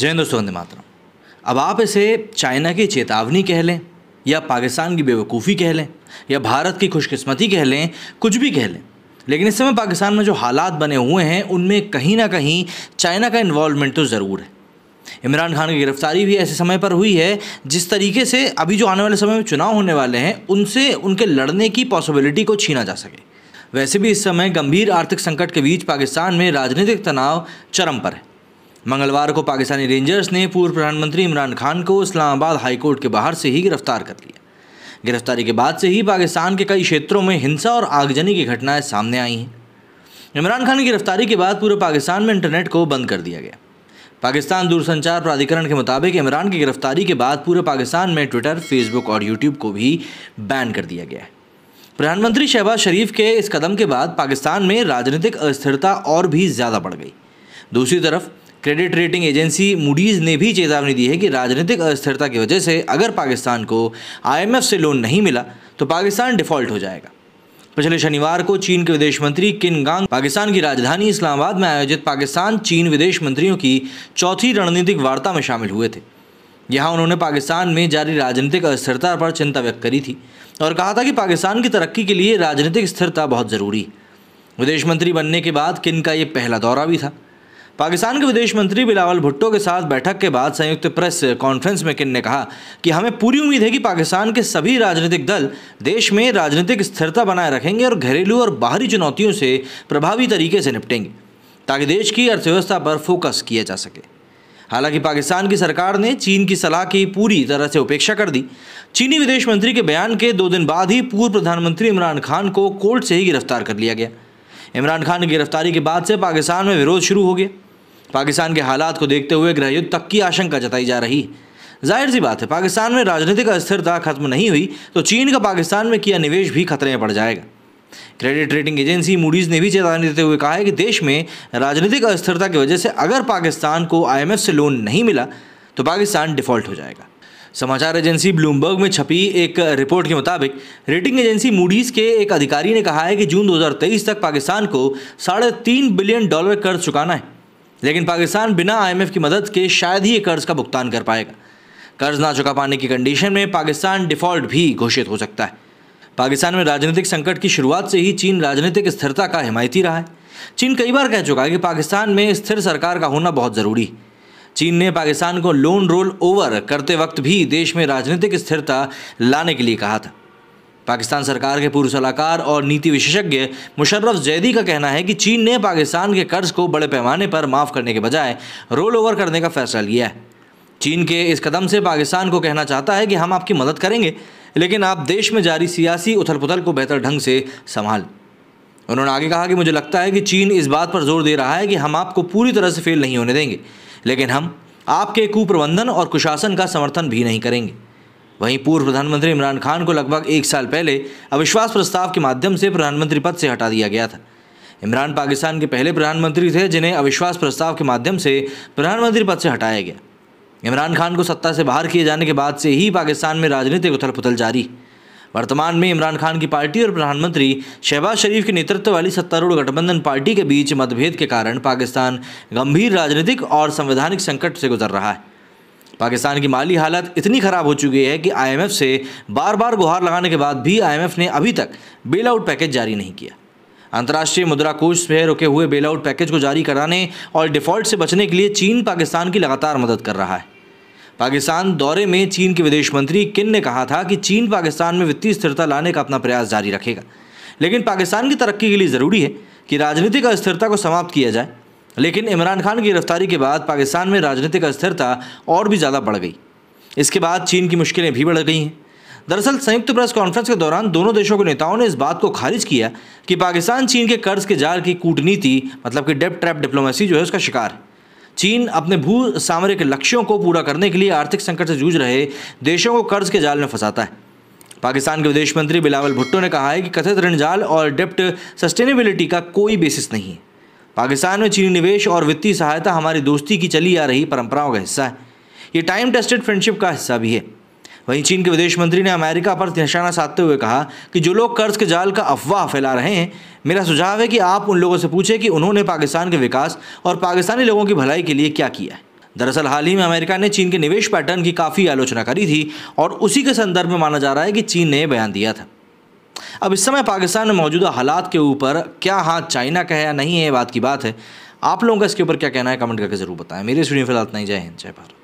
जयेंद्र सुगंध मातरम अब आप इसे चाइना की चेतावनी कह लें या पाकिस्तान की बेवकूफ़ी कह लें या भारत की खुशकिस्मती कह लें कुछ भी कह लें लेकिन इस समय पाकिस्तान में जो हालात बने हुए हैं उनमें कहीं ना कहीं चाइना का इन्वॉल्वमेंट तो ज़रूर है इमरान खान की गिरफ्तारी भी ऐसे समय पर हुई है जिस तरीके से अभी जो आने वाले समय में चुनाव होने वाले हैं उनसे उनके लड़ने की पॉसिबिलिटी को छीना जा सके वैसे भी इस समय गंभीर आर्थिक संकट के बीच पाकिस्तान में राजनीतिक तनाव चरम पर है मंगलवार को पाकिस्तानी रेंजर्स ने पूर्व प्रधानमंत्री इमरान खान को इस्लामाबाद हाईकोर्ट के बाहर से ही गिरफ्तार कर लिया गिरफ्तारी के बाद से ही पाकिस्तान के कई क्षेत्रों में हिंसा और आगजनी की घटनाएं सामने आई हैं इमरान खान की गिरफ्तारी के बाद पूरे पाकिस्तान में इंटरनेट को बंद कर दिया गया पाकिस्तान दूरसंचार प्राधिकरण के मुताबिक इमरान की गिरफ्तारी के बाद पूरे पाकिस्तान में ट्विटर फेसबुक और यूट्यूब को भी बैन कर दिया गया है प्रधानमंत्री शहबाज शरीफ के इस कदम के बाद पाकिस्तान में राजनीतिक अस्थिरता और भी ज़्यादा बढ़ गई दूसरी तरफ क्रेडिट रेटिंग एजेंसी मूडीज़ ने भी चेतावनी दी है कि राजनीतिक अस्थिरता की वजह से अगर पाकिस्तान को आईएमएफ से लोन नहीं मिला तो पाकिस्तान डिफ़ॉल्ट हो जाएगा पिछले शनिवार को चीन के विदेश मंत्री किन गांग पाकिस्तान की राजधानी इस्लामाबाद में आयोजित पाकिस्तान चीन विदेश मंत्रियों की चौथी रणनीतिक वार्ता में शामिल हुए थे यहाँ उन्होंने पाकिस्तान में जारी राजनीतिक अस्थिरता पर चिंता व्यक्त करी थी और कहा था कि पाकिस्तान की तरक्की के लिए राजनीतिक स्थिरता बहुत ज़रूरी है विदेश मंत्री बनने के बाद किन का ये पहला दौरा भी था पाकिस्तान के विदेश मंत्री बिलावल भुट्टो के साथ बैठक के बाद संयुक्त प्रेस कॉन्फ्रेंस में किन ने कहा कि हमें पूरी उम्मीद है कि पाकिस्तान के सभी राजनीतिक दल देश में राजनीतिक स्थिरता बनाए रखेंगे और घरेलू और बाहरी चुनौतियों से प्रभावी तरीके से निपटेंगे ताकि देश की अर्थव्यवस्था पर फोकस किया जा सके हालांकि पाकिस्तान की सरकार ने चीन की सलाह की पूरी तरह से उपेक्षा कर दी चीनी विदेश मंत्री के बयान के दो दिन बाद ही पूर्व प्रधानमंत्री इमरान खान को कोर्ट से ही गिरफ्तार कर लिया गया इमरान खान की गिरफ्तारी के बाद से पाकिस्तान में विरोध शुरू हो गया पाकिस्तान के हालात को देखते हुए गृहयुद्ध तक की आशंका जताई जा रही जाहिर सी बात है पाकिस्तान में राजनीतिक अस्थिरता खत्म नहीं हुई तो चीन का पाकिस्तान में किया निवेश भी खतरे में पड़ जाएगा क्रेडिट रेटिंग एजेंसी मूडीज ने भी चेतावनी देते हुए कहा है कि देश में राजनीतिक अस्थिरता की वजह से अगर पाकिस्तान को आईएमएफ से लोन नहीं मिला तो पाकिस्तान डिफॉल्ट हो जाएगा समाचार एजेंसी ब्लूमबर्ग में छपी एक रिपोर्ट के मुताबिक रेटिंग एजेंसी मूडीज के एक अधिकारी ने कहा है कि जून 2023 तक पाकिस्तान को साढ़े तीन बिलियन डॉलर कर्ज चुकाना है लेकिन पाकिस्तान बिना आईएमएफ की मदद के शायद ही कर्ज का भुगतान कर पाएगा कर्ज ना चुका पाने की कंडीशन में पाकिस्तान डिफॉल्ट भी घोषित हो सकता है पाकिस्तान में राजनीतिक संकट की शुरुआत से ही चीन राजनीतिक स्थिरता का हिमायती रहा है चीन कई बार कह चुका है कि पाकिस्तान में स्थिर सरकार का होना बहुत ज़रूरी है चीन ने पाकिस्तान को लोन रोल ओवर करते वक्त भी देश में राजनीतिक स्थिरता लाने के लिए कहा था पाकिस्तान सरकार के पूर्व सलाहकार और नीति विशेषज्ञ मुशर्रफ जैदी का कहना है कि चीन ने पाकिस्तान के कर्ज को बड़े पैमाने पर माफ़ करने के बजाय रोल ओवर करने का फैसला लिया है चीन के इस कदम से पाकिस्तान को कहना चाहता है कि हम आपकी मदद करेंगे लेकिन आप देश में जारी सियासी उथल पुथल को बेहतर ढंग से संभाल उन्होंने आगे कहा कि मुझे लगता है कि चीन इस बात पर जोर दे रहा है कि हम आपको पूरी तरह से फेल नहीं होने देंगे लेकिन हम आपके कुप्रबंधन और कुशासन का समर्थन भी नहीं करेंगे वहीं पूर्व प्रधानमंत्री इमरान खान को लगभग एक साल पहले अविश्वास प्रस्ताव के माध्यम से प्रधानमंत्री पद से हटा दिया गया था इमरान पाकिस्तान के पहले प्रधानमंत्री थे जिन्हें अविश्वास प्रस्ताव के माध्यम से प्रधानमंत्री पद से हटाया गया इमरान खान को सत्ता से बाहर किए जाने के बाद से ही पाकिस्तान में राजनीतिक उथल पुथल जारी वर्तमान में इमरान खान की पार्टी और प्रधानमंत्री शहबाज शरीफ के नेतृत्व वाली सत्तारूढ़ गठबंधन पार्टी के बीच मतभेद के कारण पाकिस्तान गंभीर राजनीतिक और संवैधानिक संकट से गुजर रहा है पाकिस्तान की माली हालत इतनी ख़राब हो चुकी है कि आईएमएफ से बार बार गुहार लगाने के बाद भी आईएमएफ ने अभी तक बेल आउट पैकेज जारी नहीं किया अंतर्राष्ट्रीय मुद्रा कोष में रुके हुए बेल आउट पैकेज को जारी कराने और डिफ़ॉल्ट से बचने के लिए चीन पाकिस्तान की लगातार मदद कर रहा है पाकिस्तान दौरे में चीन के विदेश मंत्री किन ने कहा था कि चीन पाकिस्तान में वित्तीय स्थिरता लाने का अपना प्रयास जारी रखेगा लेकिन पाकिस्तान की तरक्की के लिए ज़रूरी है कि राजनीतिक अस्थिरता को समाप्त किया जाए लेकिन इमरान खान की गिरफ्तारी के बाद पाकिस्तान में राजनीतिक अस्थिरता और भी ज़्यादा बढ़ गई इसके बाद चीन की मुश्किलें भी बढ़ गई हैं दरअसल संयुक्त प्रेस कॉन्फ्रेंस के दौरान दोनों देशों के नेताओं ने इस बात को खारिज किया कि पाकिस्तान चीन के कर्ज के जाल की कूटनीति मतलब कि डेप ट्रैप डिप्लोमेसी जो है उसका शिकार है चीन अपने भू सामरिक लक्ष्यों को पूरा करने के लिए आर्थिक संकट से जूझ रहे देशों को कर्ज के जाल में फंसाता है पाकिस्तान के विदेश मंत्री बिलावल भुट्टो ने कहा है कि कथित ऋण जाल और डेप्ट सस्टेनेबिलिटी का कोई बेसिस नहीं है पाकिस्तान में चीनी निवेश और वित्तीय सहायता हमारी दोस्ती की चली आ रही परंपराओं का हिस्सा है ये टाइम टेस्टेड फ्रेंडशिप का हिस्सा भी है वहीं चीन के विदेश मंत्री ने अमेरिका पर निशाना साधते हुए कहा कि जो लोग कर्ज के जाल का अफवाह फैला रहे हैं मेरा सुझाव है कि आप उन लोगों से पूछें कि उन्होंने पाकिस्तान के विकास और पाकिस्तानी लोगों की भलाई के लिए क्या किया है दरअसल हाल ही में अमेरिका ने चीन के निवेश पैटर्न की काफ़ी आलोचना करी थी और उसी के संदर्भ में माना जा रहा है कि चीन ने बयान दिया था अब इस समय पाकिस्तान में मौजूदा हालात के ऊपर क्या हाथ चाइना का है या नहीं है ये बात की बात है आप लोगों का इसके ऊपर क्या कहना है कमेंट करके ज़रूर बताएं मेरे स्टूडियो फिलहाल इतना ही जय हिंद जय भारत